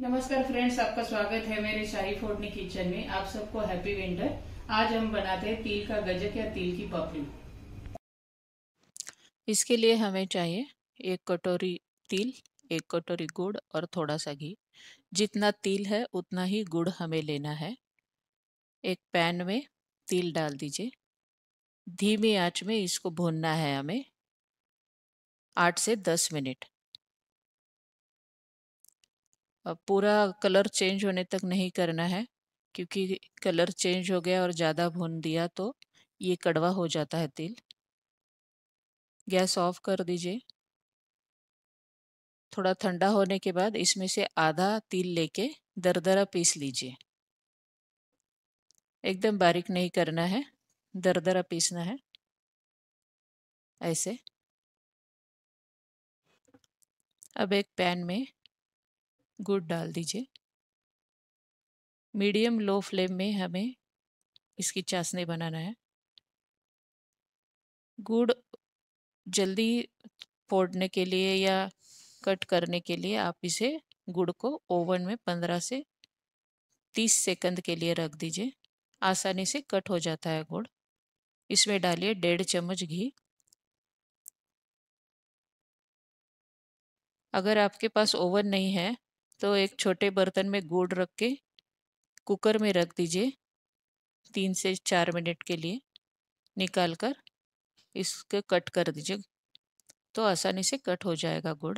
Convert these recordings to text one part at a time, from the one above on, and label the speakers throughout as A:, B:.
A: नमस्कार फ्रेंड्स आपका स्वागत है मेरे शाही फोर्टनी किचन में आप सबको हैप्पी विंटर आज हम बनाते हैं तिल का गजक या तिल की पपड़ी इसके लिए हमें चाहिए एक कटोरी तिल एक कटोरी गुड़ और थोड़ा सा घी जितना तिल है उतना ही गुड़ हमें लेना है एक पैन में तिल डाल दीजिए धीमी आंच में इसको भूनना है हमें आठ से दस मिनट पूरा कलर चेंज होने तक नहीं करना है क्योंकि कलर चेंज हो गया और ज़्यादा भून दिया तो ये कड़वा हो जाता है तिल गैस ऑफ कर दीजिए थोड़ा ठंडा होने के बाद इसमें से आधा तिल लेके दरदरा पीस लीजिए एकदम बारीक नहीं करना है दरदरा पीसना है ऐसे अब एक पैन में गुड़ डाल दीजिए मीडियम लो फ्लेम में हमें इसकी चाशनी बनाना है गुड़ जल्दी फोड़ने के लिए या कट करने के लिए आप इसे गुड़ को ओवन में पंद्रह से तीस सेकंड के लिए रख दीजिए आसानी से कट हो जाता है गुड़ इसमें डालिए डेढ़ चम्मच घी अगर आपके पास ओवन नहीं है तो एक छोटे बर्तन में गुड़ रख के कुकर में रख दीजिए तीन से चार मिनट के लिए निकाल कर इसके कट कर दीजिए तो आसानी से कट हो जाएगा गुड़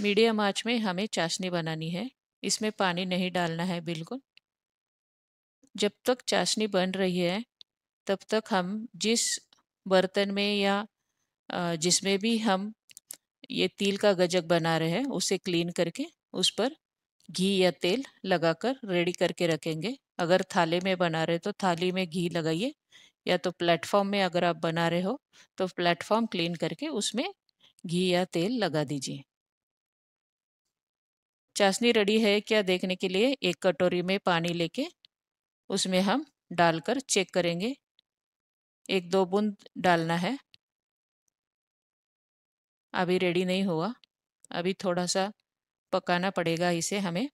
A: मीडियम आंच में हमें चाशनी बनानी है इसमें पानी नहीं डालना है बिल्कुल जब तक चाशनी बन रही है तब तक हम जिस बर्तन में या जिसमें भी हम ये तिल का गजक बना रहे हैं उसे क्लीन करके उस पर घी या तेल लगाकर रेडी करके रखेंगे अगर थाली में बना रहे तो थाली में घी लगाइए या तो प्लेटफॉर्म में अगर आप बना रहे हो तो प्लेटफॉर्म क्लीन करके उसमें घी या तेल लगा दीजिए चाशनी रेडी है क्या देखने के लिए एक कटोरी में पानी लेके उसमें हम डालकर चेक करेंगे एक दो बूंद डालना है अभी रेडी नहीं हुआ अभी थोड़ा सा पकाना पड़ेगा इसे हमें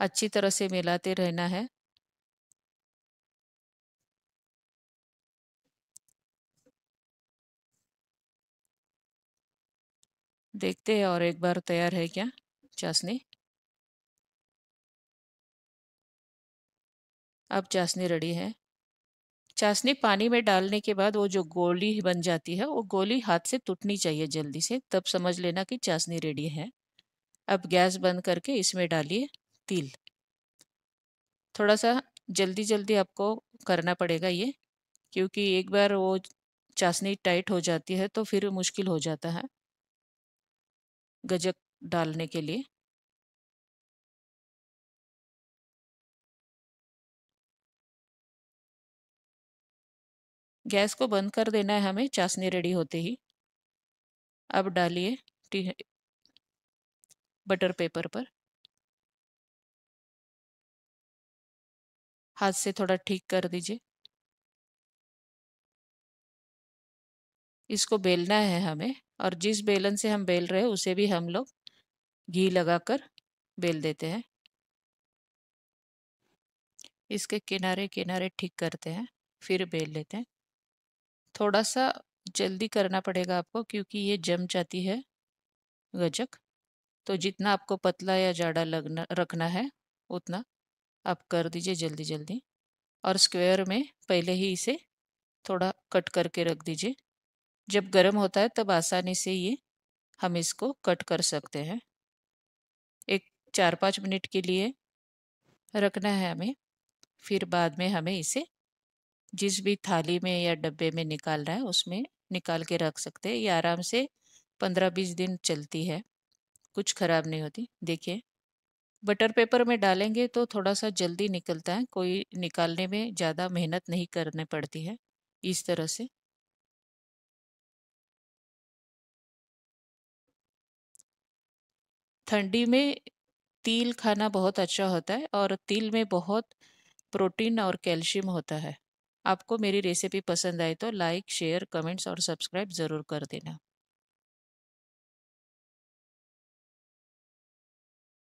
A: अच्छी तरह से मिलाते रहना है देखते हैं और एक बार तैयार है क्या चाशनी अब चाशनी रेडी है चाशनी पानी में डालने के बाद वो जो गोली बन जाती है वो गोली हाथ से टूटनी चाहिए जल्दी से तब समझ लेना कि चाशनी रेडी है अब गैस बंद करके इसमें डालिए तिल थोड़ा सा जल्दी जल्दी आपको करना पड़ेगा ये क्योंकि एक बार वो चाशनी टाइट हो जाती है तो फिर मुश्किल हो जाता है गजक डालने के लिए गैस को बंद कर देना है हमें चाशनी रेडी होते ही अब डालिए बटर पेपर पर हाथ से थोड़ा ठीक कर दीजिए इसको बेलना है हमें और जिस बेलन से हम बेल रहे हैं उसे भी हम लोग घी लगाकर बेल देते हैं इसके किनारे किनारे ठीक करते हैं फिर बेल लेते हैं थोड़ा सा जल्दी करना पड़ेगा आपको क्योंकि ये जम जाती है गजक तो जितना आपको पतला या जाड़ा लगना रखना है उतना आप कर दीजिए जल्दी जल्दी और स्क्वायर में पहले ही इसे थोड़ा कट करके रख दीजिए जब गर्म होता है तब आसानी से ये हम इसको कट कर सकते हैं एक चार पाँच मिनट के लिए रखना है हमें फिर बाद में हमें इसे जिस भी थाली में या डब्बे में निकाल रहा है उसमें निकाल के रख सकते हैं ये आराम से पंद्रह बीस दिन चलती है कुछ ख़राब नहीं होती देखिए बटर पेपर में डालेंगे तो थोड़ा सा जल्दी निकलता है कोई निकालने में ज़्यादा मेहनत नहीं करने पड़ती है इस तरह से ठंडी में तिल खाना बहुत अच्छा होता है और तिल में बहुत प्रोटीन और कैल्शियम होता है आपको मेरी रेसिपी पसंद आए तो लाइक शेयर कमेंट्स और सब्सक्राइब ज़रूर कर देना